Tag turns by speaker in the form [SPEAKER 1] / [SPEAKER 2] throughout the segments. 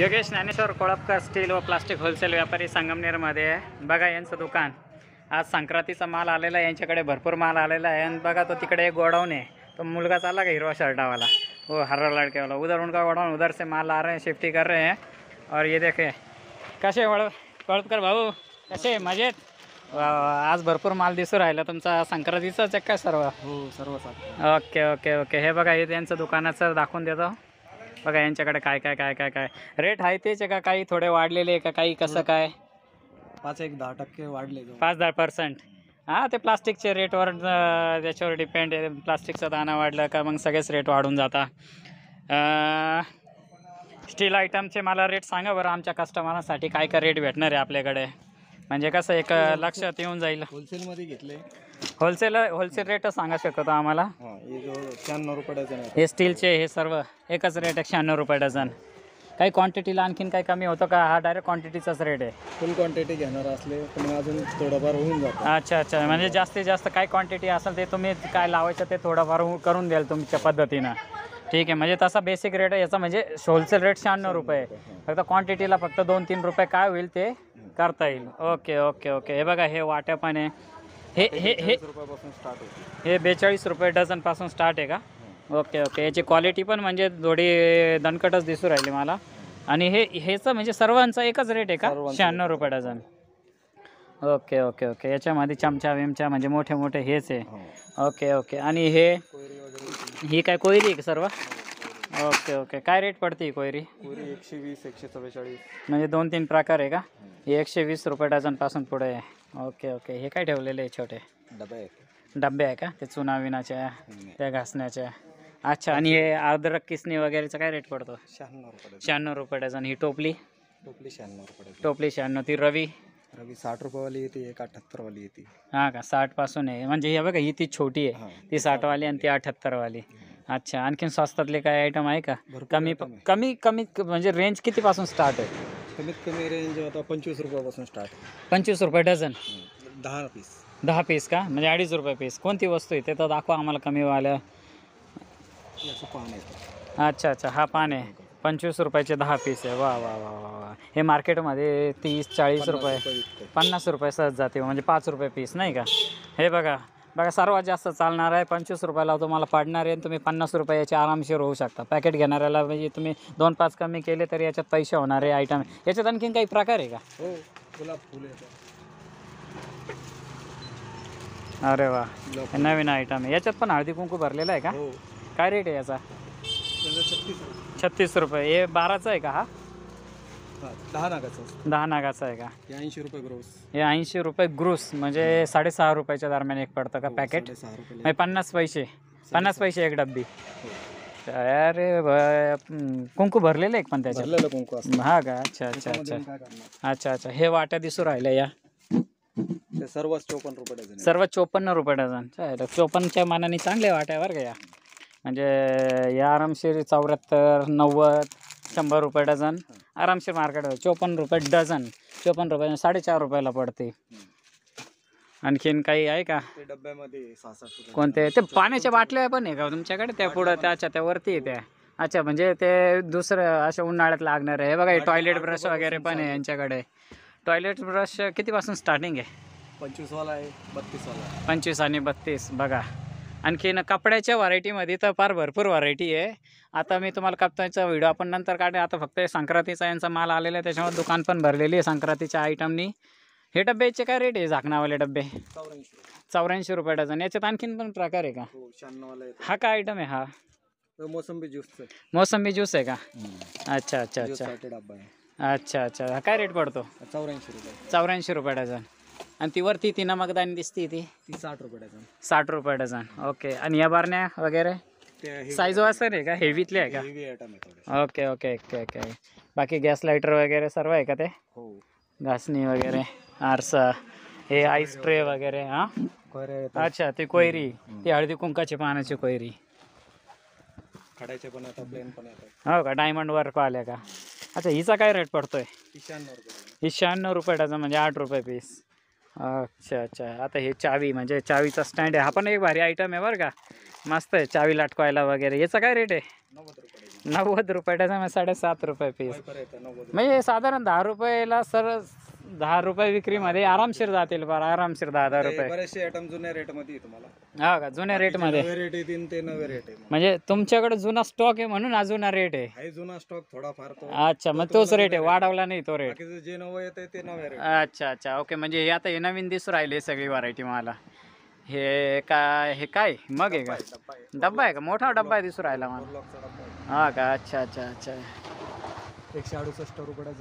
[SPEAKER 1] Yogesh Dnyaneshwar Kolapkar steel व plastic wholesale व्यापारी संगमनेरमध्ये आहे बघा यांचं दुकान आज संक्रांतीचा माल आलेला आहे यांच्याकडे भरपूर माल आलेला आहे आणि बघा तो तिकडे एक गोडाऊन आहे तो मुलगा चालला का हिरवा शर्टावाला हो हरा लाडकेवाला उधर उनका गोडाऊन उधर से माल आ रहे हैं शिफ्टी कर रहे हैं और ये देखे कसे वळ कोळपकर भाऊ कसे मजेत आज भरपूर माल दिसू राहिला तुमचा संक्रांतीचाच एक काय सर्व हो सर्व ओके ओके ओके हे बघा हे त्यांचं दुकानाचं दाखवून देतो बघा यांच्याकडे काय काय काय काय काय रेट आहे तेच का काही थोडे वाढलेले का काही कसं काय पाच एक दहा टक्के वाढले पाच दहा पर्सेंट हां ते प्लास्टिकचे रेटवर त्याच्यावर डिपेंड आहे प्लास्टिकचं दाणा वाढलं का मग सगळेच रेट वाढून जाता स्टील आयटमचे मला रेट सांगा बरं आमच्या कस्टमरांसाठी काय काय रेट भेटणार आहे आपल्याकडे म्हणजे कसं एक लक्षात येऊन जाईल होलसेल मध्ये घेतले होलसेल होलसेल रेट सांगा शकतो आम्हाला शहाण्णव रुपये डझन हे स्टीलचे हे सर्व एकच रेट आहे शहाण्णव रुपये डझन काही क्वांटिटीला आणखीन काही कमी होतो का हा डायरेक्ट क्वांटिटीचाच रेट आहे फुल क्वांटिटी घेणार असले पण अजून थोडंफार होऊन जातो अच्छा अच्छा म्हणजे जास्तीत जास्त काय क्वांटिटी असेल ते तुम्ही काय लावायचं ते थोडंफार करून द्याल तुमच्या पद्धतीनं ठीक आहे म्हणजे तसा बेसिक रेट आहे याचा म्हणजे होलसेल रेट शहाण्णव रुपये फक्त क्वांटिटीला फक्त दोन तीन रुपये काय होईल ते करता येईल ओके ओके ओके हे बघा हे वाट्या पाणी हे हे रुपयापासून स्टार्ट हे बेचाळीस रुपये पासून स्टार्ट आहे का हो. ओके ओके याची क्वालिटी पण म्हणजे थोडी दणकटच दिसू राहिली मला आणि हे ह्याचं म्हणजे सर्वांचा एकच रेट आहे का शहाण्णव रुपये डझन ओके ओके ओके याच्यामध्ये चमचा विमचा म्हणजे मोठे मोठे हेच आहे हो. ओके ओके आणि हे ही काय कोयरी आहे का सर्व ओके ओके काय रेट पडते कोयरी कोयरी एकशे वीस एकशे चव्वेचाळीस म्हणजे दोन तीन प्रकार आहे का हो. एकशे वीस रुपये डझनपासून पुढे आहे ओके ओके हे काय ठेवलेले आहे छोटे डबे डबे आहे का ते चुना विनाच्या त्या घासण्याच्या अच्छा आणि हे अद्रक किसनी वगैरेचा काय रेट पडतो शहाण्णव रुपये शहाण्णव रुपये डझन ही टोपली टोपली शहाण्णव रुपये टोपली शहाण्णव ती रवी रवी साठ रुपयेवाली येते एक वाली येते हां का साठपासून आहे म्हणजे हे बघा ही ती छोटी आहे ती साठवाली आणि ती अठ्याहत्तरवाली अच्छा आणखीन स्वस्तातले काय आयटम आहे का कमी कमी कमी म्हणजे रेंज कितीपासून स्टार्ट आहे कमीत कमी रेंज आता पंचवीस रुपयापासून स्टार्ट पंचवीस रुपये डझन दहा पीस दहा पीस का म्हणजे अडीच रुपये पीस कोणती वस्तू आहे ते तर दाखवा आम्हाला कमी वाल्या अच्छा अच्छा हा पान आहे पंचवीस रुपयाचे दहा पीस आहे वा वा वा वा वा हे मार्केटमध्ये तीस चाळीस रुपये पन्नास रुपये सहज जाते म्हणजे पाच रुपये पीस नाही का हे बघा बघा सर्वात जास्त चालणार आहे पंचवीस रुपयाला तुम्हाला पडणार आहे तुम्ही पन्नास रुपये याचे आरामशीर होऊ शकता पॅकेट घेणाऱ्याला म्हणजे तुम्ही दोन पाच कमी केले तरी याच्यात पैसे होणार आहे आयटम याच्यात आणखीन काही प्रकार आहे का हो गुलाब फुले अरे वा नवीन आयटम आहे याच्यात पण हळदी कुंकू भरलेला आहे का हो. काय रेट आहे याचा छत्तीस रुपये हे बाराचा आहे का हा दहा नागाचा आहे का ऐंशी रुपये ग्रोस हे ऐंशी रुपये ग्रोस म्हणजे हो. साडेसहा रुपयाच्या दरम्यान एक पडतं का हो, पॅकेट म्हणजे पन्नास पैसे पन्नास पैसे एक डब्बी हो. अरे कुंकू भरलेलं आहे पण त्याच्यात कुंकू हा का अच्छा अच्छा अच्छा अच्छा अच्छा हे वाट्या दिसू राहिल्या या ते चोपन्न रुपये सर्व चोपन्न रुपये डझन चोपन्नच्या मानाने चांगल्या वाट्या बरं का या म्हणजे या आरामशीर चौऱ्याहत्तर नव्वद शंभर रुपये डझन आरामशीर मार्केट चोपन्न रुपये डझन चोपन्न रुपये साडेचार रुपयाला पडते आणखीन काही आहे का डब्यामध्ये कोणते ते पाण्याच्या बाटल्या पण आहे का तुमच्याकडे त्या पुढं त्या त्यावरती त्या अच्छा म्हणजे ते दुसरं अशा उन्हाळ्यात लागणार आहे बघा टॉयलेट ब्रश वगैरे पण आहे यांच्याकडे टॉयलेट ब्रश कितीपासून स्टार्टिंग आहे पंचवीसवाला आहे बत्तीसवाला पंचवीस आणि बत्तीस बघा आणखीन कपड्याच्या व्हरायटीमध्ये तर फार भरपूर व्हरायटी आहे आता मी तुम्हाला कपड्याचा व्हिडिओ आपण नंतर काढे आता फक्त संक्रांतीचा यांचा माल आलेला आहे त्याच्यामुळे दुकान पण भरलेली आहे संक्रांतीच्या आयटमनी हे डब्याचे काय रेट आहे झाकणावाले डब्बे चौऱ्याऐंशी रुपये डझन याच्यात आणखीन पण प्रकार आहे का हो, हा काय आयटम आहे हा मोसंबी ज्यूस मोसंबी ज्यूस आहे का अच्छा अच्छा अच्छा अच्छा अच्छा काय रेट पडतो चौऱ्याऐंशी रुपये चौऱ्याऐंशी रुपये डझन आणि ती वरती ती नमकदानी दिसते ती ती साठ रुपये डझन साठ रुपये डझन ओके आणि या बारण्या वगैरे साईज वाजता आहे का हेवीतले आहे का ओके ओके ओके ओके बाकी गॅस लायटर वगैरे सर्व आहे का ते हो. घासणी वगैरे आरसा हे आईस ट्रे वगैरे हा अच्छा ती कोयरी ती हळदी कुंकाची पानाची कोयरी खडायचे पण प्लेन हो का डायमंड वर पाहिल्या का अच्छा हिचा काय रेट पडतोय ही शहाण्णव रुपये डझन म्हणजे आठ रुपये पीस अच्छा अच्छा आता हे चावी म्हणजे चावीचा स्टँड आहे हा पण एक भारी आयटम आहे बरं का मस्त आहे चावी लाटकवायला वगैरे याचा काय रेट आहे नव्वद रुपयाचा मग साडेसात रुपये पीस म्हणजे साधारण दहा रुपयाला सर दहा रुपये विक्रीमध्ये आरामशीर जातील फार आरामशीर दहा दहा रुपये जुन्या रेट मध्ये हा हो ते म्हणजे तुमच्याकडे जुना स्टॉक आहे म्हणून अजून रेट आहे जुना स्टॉक अच्छा मग तोच रेट आहे वाढवला नाही तो रेट जे नवं येत ते नवे अच्छा अच्छा ओके म्हणजे हे आता हे नवीन दिसू राहिले सगळी व्हरायटी मला हे का हे काय मग आहे का डब्बा आहे डब्बा आहे का मोठा डब्बा आहे दिसू राहिला मला हा का अच्छा अच्छा अच्छा एकशे अडुसष्ट रुपये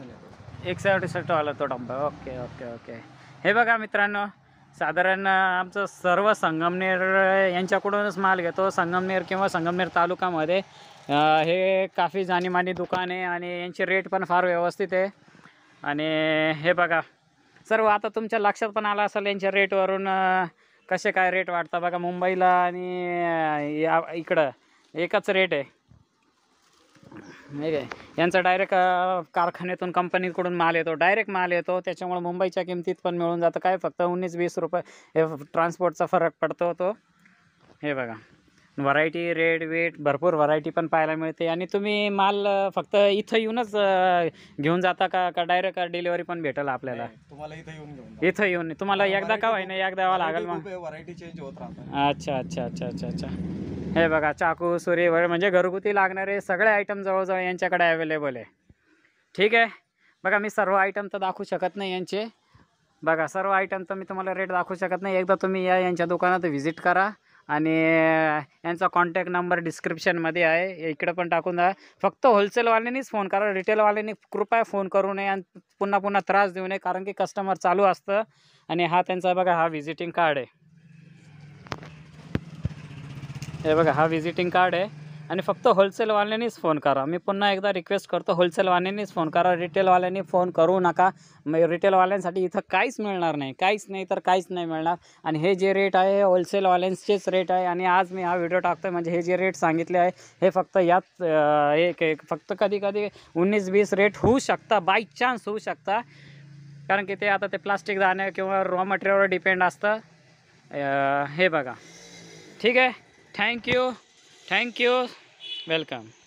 [SPEAKER 1] एकशे वाला तो डब्बा ओके ओके ओके हे बघा मित्रांनो साधारण आमचं सर्व संगमनेर यांच्याकडूनच माल घेतो संगमनेर किंवा संगमनेर तालुकामध्ये हे काफी जाणीमानी दुकान आहे आणि यांचे रेट पण फार व्यवस्थित आहे आणि हे बघा सर्व आता तुमच्या लक्षात पण आला असेल यांच्या रेटवरून कसे काय रेट वाढतं बघा मुंबईला आणि इकडं एकच रेट आहे नाही काय यांचा डायरेक्ट कारखान्यातून कंपनीकडून माल येतो डायरेक्ट माल येतो त्याच्यामुळे मुंबईच्या किमतीत पण मिळून जातं काय फक्त उन्नीस वीस रुपये ट्रान्सपोर्टचा फरक पडतो तो हे बघा व्हरायटी रेड वेट भरपूर व्हरायटी पण पाहायला मिळते आणि तुम्ही माल फक्त इथं येऊनच घेऊन जाता का का डायरेक्ट डिलिव्हरी पण भेटेल आपल्याला तुम्हाला इथं येऊन इथं येऊन तुम्हाला एकदा का व्हायना एकदा लागेल मग व्हरायटी चेंज होत अच्छा अच्छा अच्छा अच्छा अच्छा हे बघा चाकू सुरी वगैरे म्हणजे घरगुती लागणारे सगळे आयटम जवळजवळ यांच्याकडे अवेलेबल आहे ठीक आहे बघा मी सर्व आयटम तर दाखवू शकत नाही यांचे बघा सर्व आयटम तर मी तुम्हाला रेट दाखवू शकत नाही एकदा तुम्ही या यांच्या दुकानात व्हिजिट करा आणि यांचा कॉन्टॅक्ट नंबर डिस्क्रिप्शनमध्ये आहे इकडे पण टाकून द्या फक्त होलसेलवाल्यांनीच फोन करा रिटेलवाल्यांनी कृपया फोन करू नये आणि पुन्हा पुन्हा त्रास देऊ नये कारण की कस्टमर चालू असतं आणि हा त्यांचा बघा हा व्हिजिटिंग कार्ड आहे हे बघा हा व्हिजिटिंग कार्ड आहे आणि फक्त होलसेलवाल्यांनीच फोन करा मी पुन्हा एकदा रिक्वेस्ट करतो होलसेलवाल्यांनीच फोन करा रिटेलवाल्यांनी फोन करू नका मग रिटेलवाल्यांसाठी इथं काहीच मिळणार नाही काहीच नाही तर काहीच नाही मिळणार आणि हे जे रेट आहे हे होलसेलवाल्यांचेच रेट आहे आणि आज मी हा व्हिडिओ टाकतो म्हणजे हे जे रेट सांगितले आहे हे फक्त यात एक एक फक्त कधी कधी उन्नीस वीस रेट होऊ शकता बाय चान्स होऊ शकता कारण की ते आता ते प्लास्टिक दाणे किंवा रॉ मटेरियलवर डिपेंड असतं हे बघा ठीक आहे thank you thank you welcome